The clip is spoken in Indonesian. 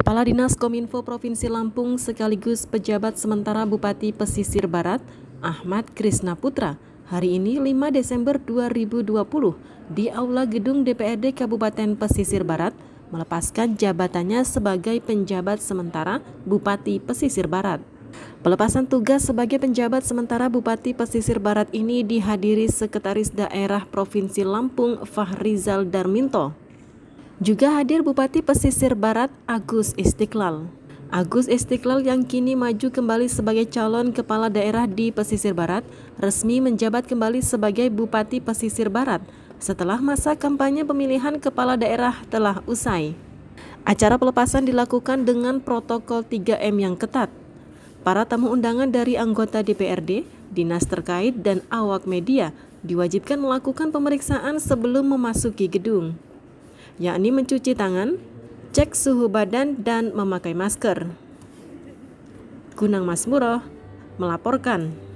Kepala Dinas Kominfo Provinsi Lampung sekaligus pejabat sementara Bupati Pesisir Barat, Ahmad Krisna Putra, hari ini 5 Desember 2020 di Aula Gedung DPRD Kabupaten Pesisir Barat melepaskan jabatannya sebagai penjabat sementara Bupati Pesisir Barat. Pelepasan tugas sebagai penjabat sementara Bupati Pesisir Barat ini dihadiri Sekretaris Daerah Provinsi Lampung Fahrizal Darminto. Juga hadir Bupati Pesisir Barat Agus Istiqlal. Agus Istiqlal yang kini maju kembali sebagai calon kepala daerah di Pesisir Barat resmi menjabat kembali sebagai Bupati Pesisir Barat setelah masa kampanye pemilihan kepala daerah telah usai. Acara pelepasan dilakukan dengan protokol 3M yang ketat. Para tamu undangan dari anggota DPRD, dinas terkait, dan awak media diwajibkan melakukan pemeriksaan sebelum memasuki gedung yakni mencuci tangan, cek suhu badan, dan memakai masker. Gunang Masmuro melaporkan.